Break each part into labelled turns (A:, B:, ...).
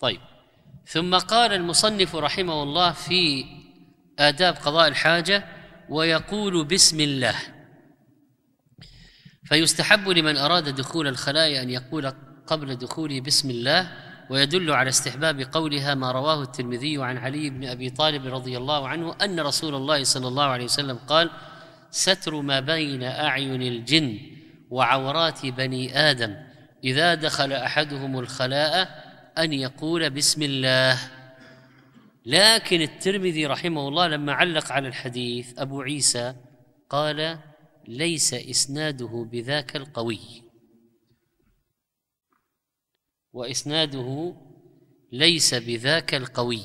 A: طيب ثم قال المصنف رحمه الله في آداب قضاء الحاجة ويقول بسم الله فيستحب لمن أراد دخول الخلايا أن يقول قبل دخوله بسم الله ويدل على استحباب قولها ما رواه الترمذي عن علي بن أبي طالب رضي الله عنه أن رسول الله صلى الله عليه وسلم قال ستر ما بين أعين الجن وعورات بني آدم إذا دخل أحدهم الخلاء أن يقول بسم الله لكن الترمذي رحمه الله لما علق على الحديث أبو عيسى قال ليس إسناده بذاك القوي وإسناده ليس بذاك القوي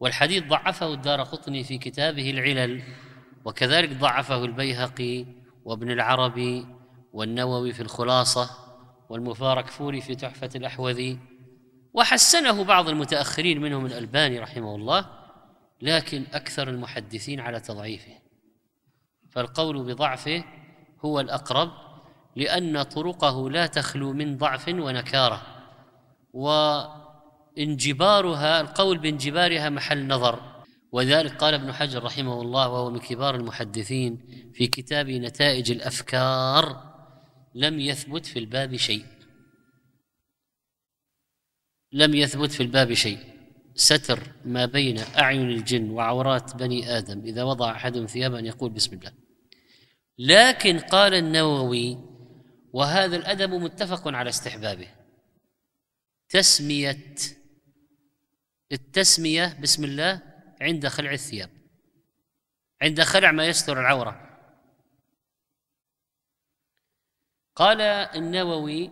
A: والحديث ضعفه الدار قطني في كتابه العلل وكذلك ضعفه البيهقي وابن العربي والنووي في الخلاصة والمبارك فوري في تحفة الأحوذي وحسنه بعض المتأخرين منهم الألباني رحمه الله لكن أكثر المحدثين على تضعيفه فالقول بضعفه هو الأقرب لأن طرقه لا تخلو من ضعف ونكارة وانجبارها القول بانجبارها محل نظر وذلك قال ابن حجر رحمه الله وهو من كبار المحدثين في كتاب نتائج الأفكار لم يثبت في الباب شيء لم يثبت في الباب شيء ستر ما بين أعين الجن وعورات بني آدم إذا وضع أحدهم ثيابا يقول بسم الله لكن قال النووي وهذا الأدب متفق على استحبابه تسمية التسمية بسم الله عند خلع الثياب عند خلع ما يستر العورة قال النووي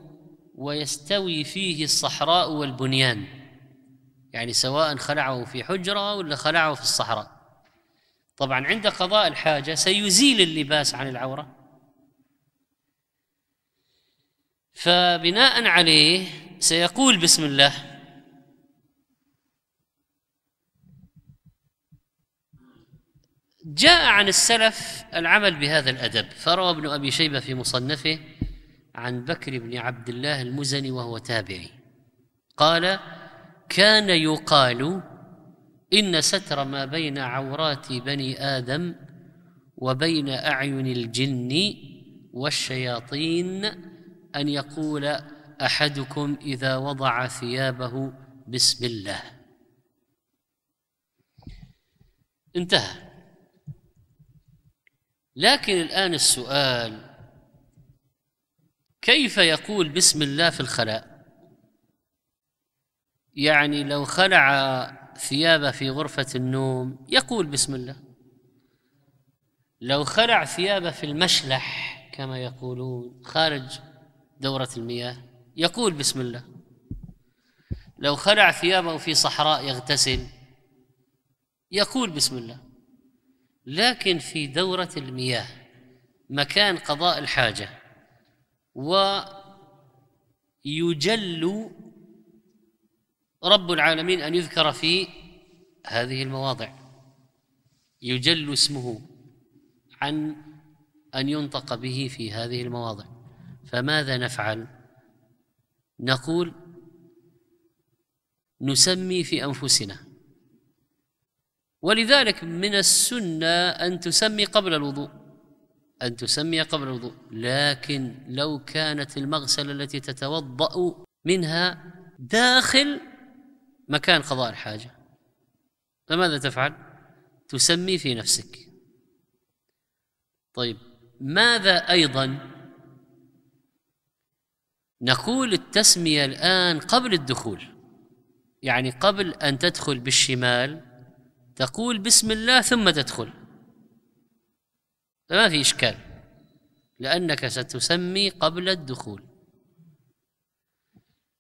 A: ويستوي فيه الصحراء والبنيان يعني سواء خلعه في حجره ولا خلعه في الصحراء طبعا عند قضاء الحاجه سيزيل اللباس عن العوره فبناء عليه سيقول بسم الله جاء عن السلف العمل بهذا الادب فروى ابن ابي شيبه في مصنفه عن بكر بن عبد الله المزني وهو تابعي قال كان يقال ان ستر ما بين عورات بني ادم وبين اعين الجن والشياطين ان يقول احدكم اذا وضع ثيابه بسم الله انتهى لكن الان السؤال كيف يقول بسم الله في الخلاء يعني لو خلع ثيابه في غرفة النوم يقول بسم الله لو خلع ثيابه في المشلح كما يقولون خارج دورة المياه يقول بسم الله لو خلع ثيابه في صحراء يغتسل يقول بسم الله لكن في دورة المياه مكان قضاء الحاجة ويجل رب العالمين ان يذكر في هذه المواضع يجل اسمه عن ان ينطق به في هذه المواضع فماذا نفعل نقول نسمي في انفسنا ولذلك من السنه ان تسمي قبل الوضوء أن تسمي قبل الوضوء لكن لو كانت المغسلة التي تتوضأ منها داخل مكان قضاء الحاجة فماذا تفعل؟ تسمي في نفسك طيب ماذا أيضا نقول التسمية الآن قبل الدخول يعني قبل أن تدخل بالشمال تقول بسم الله ثم تدخل فما في إشكال لأنك ستسمي قبل الدخول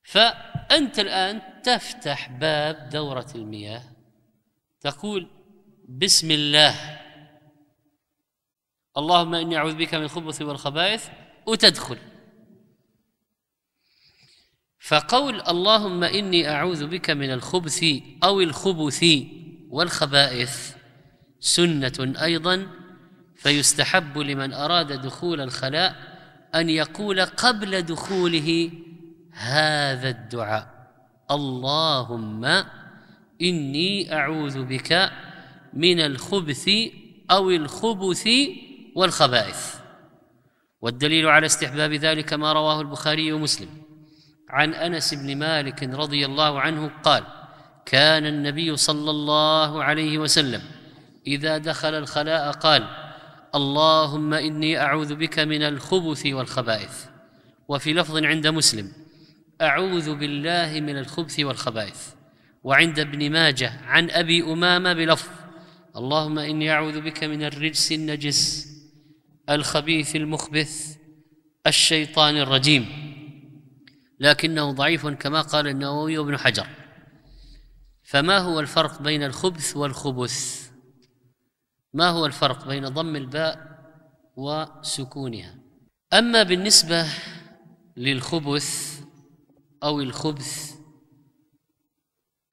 A: فأنت الآن تفتح باب دورة المياه تقول بسم الله اللهم إني أعوذ بك من الخبث والخبائث وتدخل فقول اللهم إني أعوذ بك من الخبث أو الخبث والخبائث سنة أيضا فيستحب لمن أراد دخول الخلاء أن يقول قبل دخوله هذا الدعاء اللهم إني أعوذ بك من الخبث أو الخبث والخبائث والدليل على استحباب ذلك ما رواه البخاري ومسلم عن أنس بن مالك رضي الله عنه قال كان النبي صلى الله عليه وسلم إذا دخل الخلاء قال اللهم اني اعوذ بك من الخبث والخبائث وفي لفظ عند مسلم اعوذ بالله من الخبث والخبائث وعند ابن ماجه عن ابي امامه بلفظ اللهم اني اعوذ بك من الرجس النجس الخبيث المخبث الشيطان الرجيم لكنه ضعيف كما قال النووي وابن حجر فما هو الفرق بين الخبث والخبث ما هو الفرق بين ضم الباء وسكونها أما بالنسبة للخبث أو الخبث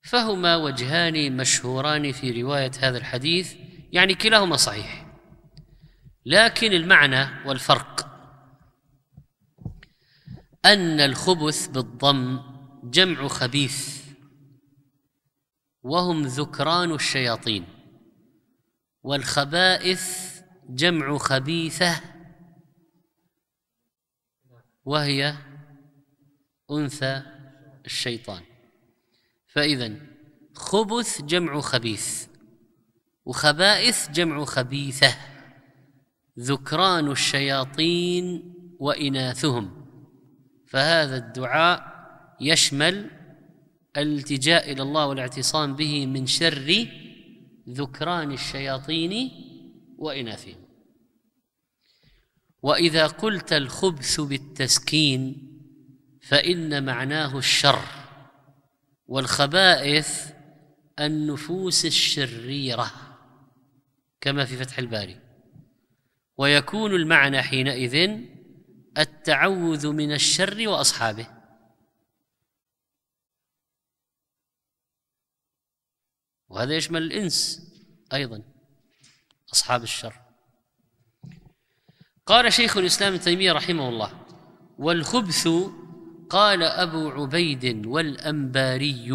A: فهما وجهان مشهوران في رواية هذا الحديث يعني كلاهما صحيح لكن المعنى والفرق أن الخبث بالضم جمع خبيث وهم ذكران الشياطين والخبائث جمع خبيثة وهي أنثى الشيطان فإذا خبث جمع خبيث وخبائث جمع خبيثة ذكران الشياطين وإناثهم فهذا الدعاء يشمل الالتجاء إلى الله والاعتصام به من شر ذكران الشياطين وإناثهم وإذا قلت الخبث بالتسكين فإن معناه الشر والخبائث النفوس الشريرة كما في فتح الباري ويكون المعنى حينئذ التعوذ من الشر وأصحابه وهذا يشمل الإنس أيضا أصحاب الشر قال شيخ الإسلام ابن تيمية رحمه الله والخبث قال أبو عبيد والأنباري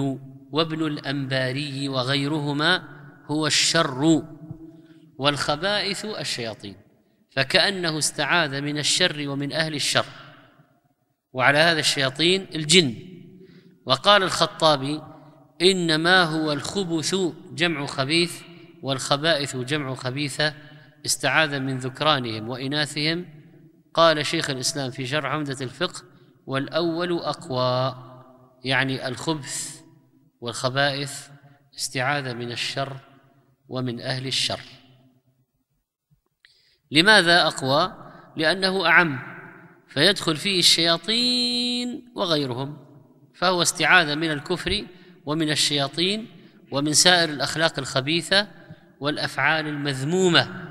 A: وابن الأنباري وغيرهما هو الشر والخبائث الشياطين فكأنه استعاذ من الشر ومن أهل الشر وعلى هذا الشياطين الجن وقال الخطابي انما هو الخبث جمع خبيث والخبائث جمع خبيثه استعاذ من ذكرانهم واناثهم قال شيخ الاسلام في شرح عمده الفقه والاول اقوى يعني الخبث والخبائث استعاذ من الشر ومن اهل الشر لماذا اقوى لانه اعم فيدخل فيه الشياطين وغيرهم فهو استعاذ من الكفر ومن الشياطين ومن سائر الاخلاق الخبيثه والافعال المذمومه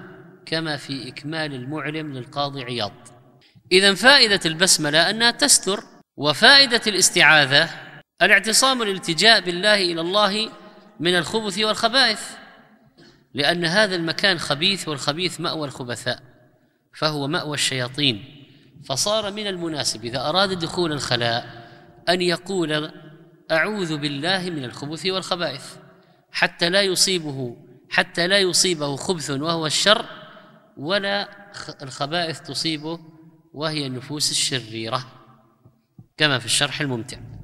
A: كما في اكمال المعلم للقاضي عياض اذا فائده البسمله انها تستر وفائده الاستعاذه الاعتصام الالتجاء بالله الى الله من الخبث والخبائث لأن هذا المكان خبيث والخبيث مأوى الخبثاء فهو مأوى الشياطين فصار من المناسب إذا أراد دخول الخلاء أن يقول اعوذ بالله من الخبث والخبائث حتى لا يصيبه حتى لا يصيبه خبث وهو الشر ولا الخبائث تصيبه وهي النفوس الشريره كما في الشرح الممتع